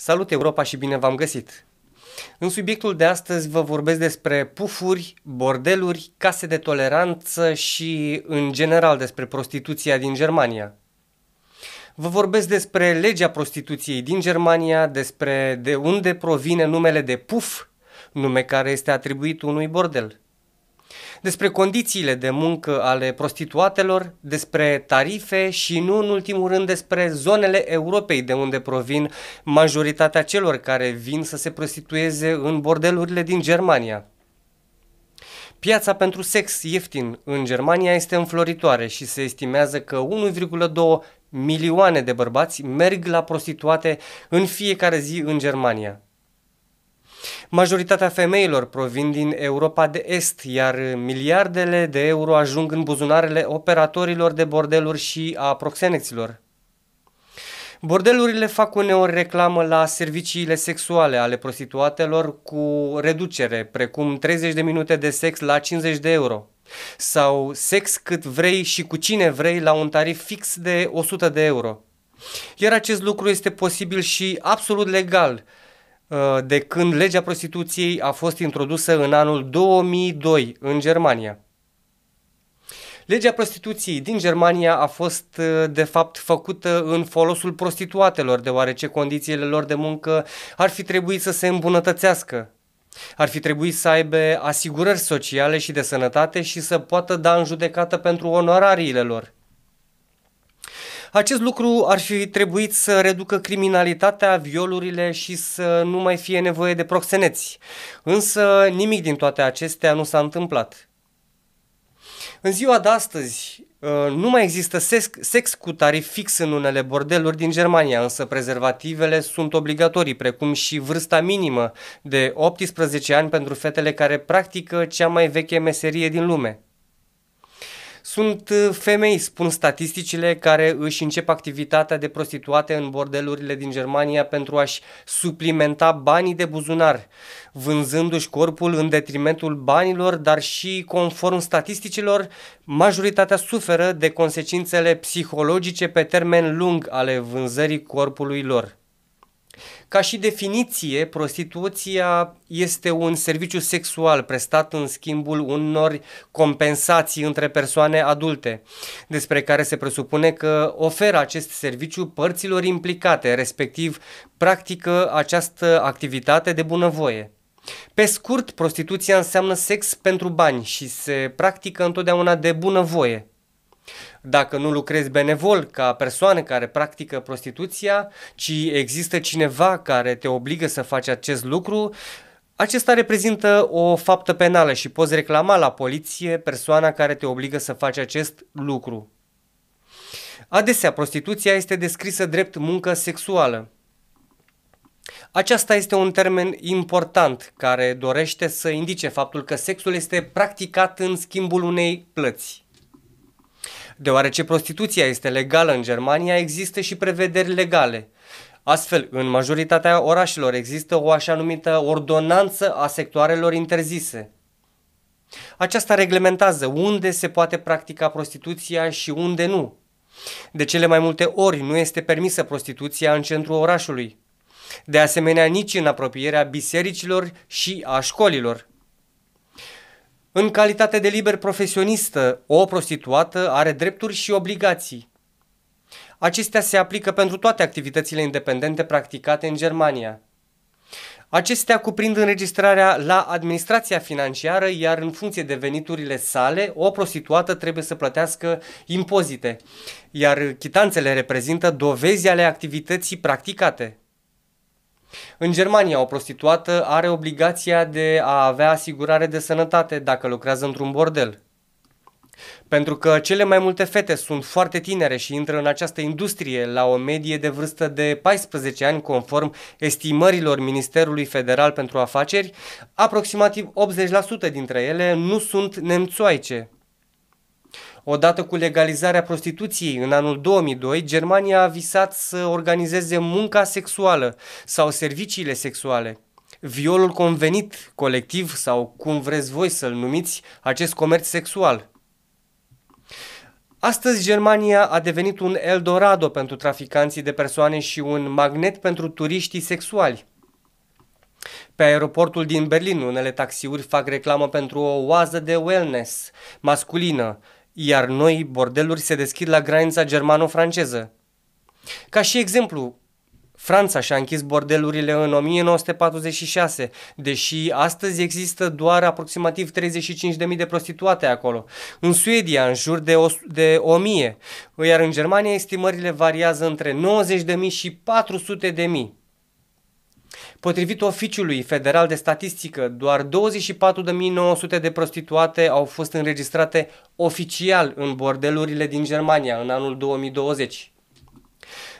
Salut Europa și bine v-am găsit! În subiectul de astăzi vă vorbesc despre pufuri, bordeluri, case de toleranță și, în general, despre prostituția din Germania. Vă vorbesc despre legea prostituției din Germania, despre de unde provine numele de puf, nume care este atribuit unui bordel despre condițiile de muncă ale prostituatelor, despre tarife și nu în ultimul rând despre zonele Europei de unde provin majoritatea celor care vin să se prostitueze în bordelurile din Germania. Piața pentru sex ieftin în Germania este înfloritoare și se estimează că 1,2 milioane de bărbați merg la prostituate în fiecare zi în Germania. Majoritatea femeilor provin din Europa de Est, iar miliardele de euro ajung în buzunarele operatorilor de bordeluri și a proxenexilor. Bordelurile fac uneori reclamă la serviciile sexuale ale prostituatelor cu reducere, precum 30 de minute de sex la 50 de euro sau sex cât vrei și cu cine vrei la un tarif fix de 100 de euro. Iar acest lucru este posibil și absolut legal, Uh, de când legea prostituției a fost introdusă în anul 2002 în Germania. Legea prostituției din Germania a fost uh, de fapt făcută în folosul prostituatelor, deoarece condițiile lor de muncă ar fi trebuit să se îmbunătățească. Ar fi trebuit să aibă asigurări sociale și de sănătate și să poată da în judecată pentru onorariile lor. Acest lucru ar fi trebuit să reducă criminalitatea, violurile și să nu mai fie nevoie de proxeneți. Însă nimic din toate acestea nu s-a întâmplat. În ziua de astăzi, uh, nu mai există sex, cu tarif fix în unele bordeluri din Germania, însă prezervativele sunt obligatorii, precum și vârsta minimă de 18 ani pentru fetele care practică cea mai veche meserie din lume sunt uh, femei, spun statisticile, care își încep activitatea de prostituate în bordelurile din Germania pentru a-și suplimenta banii de buzunar, vânzându-și corpul în detrimentul banilor, dar și conform statisticilor, majoritatea suferă de consecințele psihologice pe termen lung ale vânzării corpului lor. Ca și definiție, prostituția este un serviciu sexual prestat în schimbul unor compensații între persoane adulte, despre care se presupune că oferă acest serviciu părților implicate, respectiv practică această activitate de bunăvoie. Pe scurt, prostituția înseamnă sex pentru bani și se practică întotdeauna de bunăvoie. Dacă nu lucrezi benevol ca persoană care practică prostituția, ci există cineva care te obligă să faci acest lucru, acesta reprezintă o faptă penală și poți reclama la poliție persoana care te obligă să faci acest lucru. Adesea, prostituția este descrisă drept muncă sexuală. Aceasta este un termen important care dorește să indice faptul că sexul este practicat în schimbul unei plăți. Deoarece prostituția este legală în Germania, există și prevederi legale. Astfel, în majoritatea orașelor există o așa numită ordonanță a sectoarelor interzise. Aceasta reglementează unde se poate practica prostituția și unde nu. De cele mai multe ori nu este permisă prostituția în centrul orașului. De asemenea, nici în apropierea bisericilor și a școlilor. În calitate de liber profesionistă, o prostituată are drepturi și obligații. Acestea se aplică pentru toate activitățile independente practicate în Germania. Acestea cuprind înregistrarea la administrația financiară, iar în funcție de veniturile sale, o prostituată trebuie să plătească impozite, iar chitanțele reprezintă dovezi ale activității practicate. În Germania, o prostituată are obligația de a avea asigurare de sănătate dacă lucrează într-un bordel. Pentru că cele mai multe fete sunt foarte tinere și intră în această industrie la o medie de vârstă de 14 ani conform estimărilor Ministerului Federal pentru Afaceri, aproximativ 80% dintre ele nu sunt nemțoaice. Odată cu legalizarea prostituției în anul 2002, Germania a visat să organizeze munca sexuală sau serviciile sexuale. Violul convenit, colectiv sau cum vreți voi să-l numiți, acest comerț sexual. Astăzi Germania a devenit un Eldorado pentru traficanții de persoane și un magnet pentru turiștii sexuali. Pe aeroportul din Berlin, unele taxiuri fac reclamă pentru o oază de wellness masculină, iar noi bordeluri se deschid la granița germano-franceză. Ca și exemplu, Franța și-a închis bordelurile în 1946, deși astăzi există doar aproximativ 35.000 de prostituate acolo. În Suedia, în jur de, o, de 1000, iar în Germania estimările variază între 90.000 și 400.000. Potrivit Oficiului Federal de Statistică, doar 24.900 de prostituate au fost înregistrate oficial în bordelurile din Germania în anul 2020.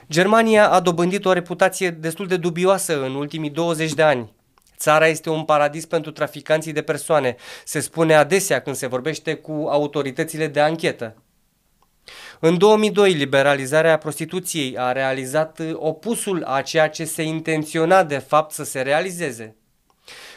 Germania a dobândit o reputație destul de dubioasă în ultimii 20 de ani. Țara este un paradis pentru traficanții de persoane, se spune adesea când se vorbește cu autoritățile de anchetă. În 2002, liberalizarea prostituției a realizat opusul a ceea ce se intenționa de fapt să se realizeze.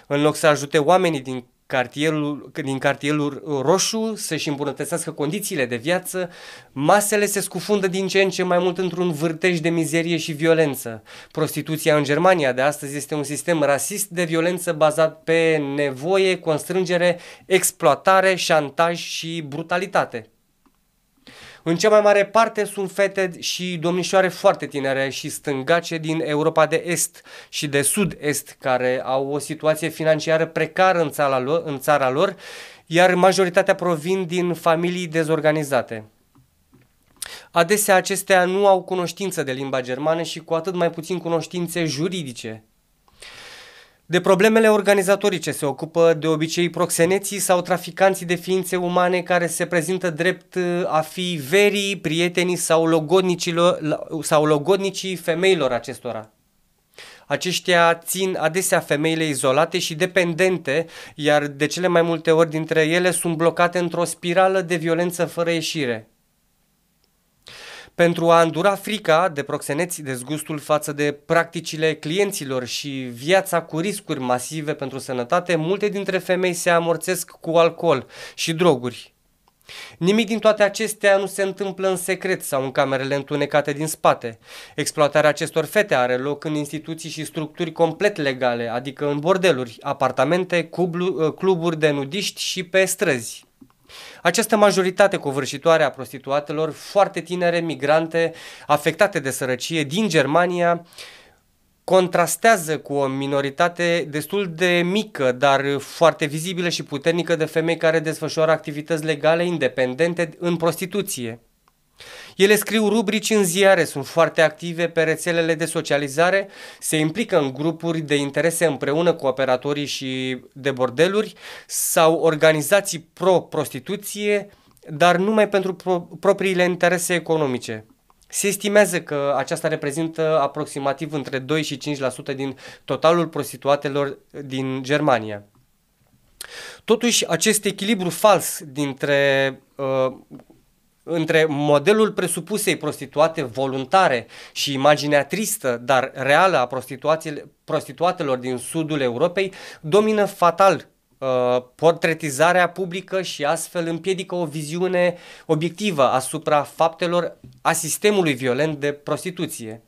În loc să ajute oamenii din cartierul, din cartierul roșu să-și îmbunătățească condițiile de viață, masele se scufundă din ce în ce mai mult într-un vârtej de mizerie și violență. Prostituția în Germania de astăzi este un sistem rasist de violență bazat pe nevoie, constrângere, exploatare, șantaj și brutalitate. În cea mai mare parte sunt fete și domnișoare foarte tinere și stângace din Europa de Est și de Sud-Est, care au o situație financiară precară în țara lor, în țara lor iar majoritatea provin din familii dezorganizate. Adesea acestea nu au cunoștință de limba germană și cu atât mai puțin cunoștințe juridice de problemele organizatorii ce se ocupă de obicei proxeneții sau traficanții de ființe umane care se prezintă drept uh, a fi verii, prietenii sau, logodnicilor, sau logodnicii femeilor acestora. Aceștia țin adesea femeile izolate și dependente, iar de cele mai multe ori dintre ele sunt blocate într-o spirală de violență fără ieșire. Pentru a îndura frica de proxeneți, dezgustul față de practicile clienților și viața cu riscuri masive pentru sănătate, multe dintre femei se amorțesc cu alcool și droguri. Nimic din toate acestea nu se întâmplă în secret sau în camerele întunecate din spate. Exploatarea acestor fete are loc în instituții și structuri complet legale, adică în bordeluri, apartamente, ă, cluburi de nudiști și pe străzi. Această majoritate covârșitoare a prostituatelor, foarte tinere, migrante, afectate de sărăcie din Germania, contrastează cu o minoritate destul de mică, dar foarte vizibilă și puternică de femei care desfășoară activități legale independente în prostituție. Ele scriu rubrici în ziare, sunt foarte active pe rețelele de socializare, se implică în grupuri de interese împreună cu operatorii și de bordeluri sau organizații pro-prostituție, dar numai pentru pro- propriile interese economice. Se estimează că aceasta reprezintă aproximativ între 2 și 5% din totalul prostituatelor din Germania. Totuși, acest echilibru fals dintre uh, între modelul presupusei prostituate voluntare și imaginea tristă, dar reală a prostituatelor din sudul Europei, domină fatal uh, portretizarea publică și astfel împiedică o viziune obiectivă asupra faptelor a sistemului violent de prostituție.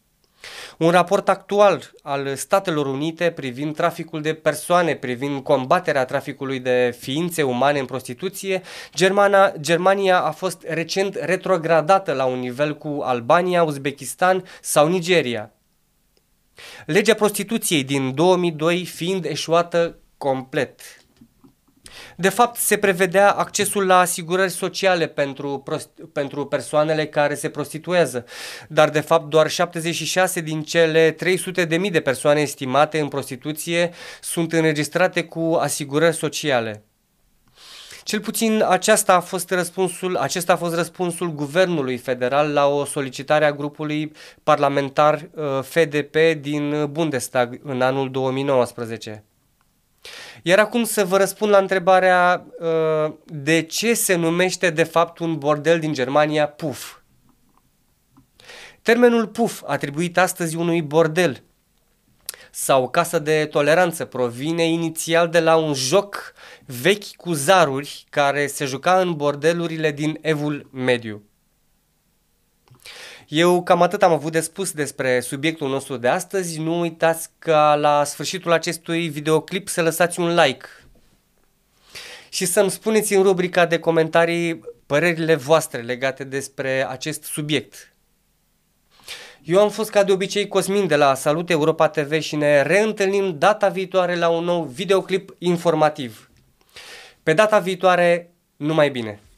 Un raport actual al Statelor Unite privind traficul de persoane, privind combaterea traficului de ființe umane în prostituție, Germana, Germania a fost recent retrogradată la un nivel cu Albania, Uzbekistan sau Nigeria. Legea prostituției din 2002 fiind eșuată complet de fapt, se prevedea accesul la asigurări sociale pentru, prost- pentru persoanele care se prostituează, dar de fapt doar 76 din cele 300.000 de de persoane estimate în prostituție sunt înregistrate cu asigurări sociale. Cel puțin aceasta a fost răspunsul, acesta a fost răspunsul guvernului federal la o solicitare a grupului parlamentar uh, FDP din Bundestag în anul 2019. Iar acum să vă răspund la întrebarea uh, de ce se numește de fapt un bordel din Germania PUF. Termenul PUF, atribuit astăzi unui bordel sau casă de toleranță, provine inițial de la un joc vechi cu zaruri care se juca în bordelurile din Evul Mediu. Eu cam atât am avut de spus despre subiectul nostru de astăzi. Nu uitați ca la sfârșitul acestui videoclip să lăsați un like și să-mi spuneți în rubrica de comentarii părerile voastre legate despre acest subiect. Eu am fost ca de obicei Cosmin de la Salut Europa TV și ne reîntâlnim data viitoare la un nou videoclip informativ. Pe data viitoare, numai bine!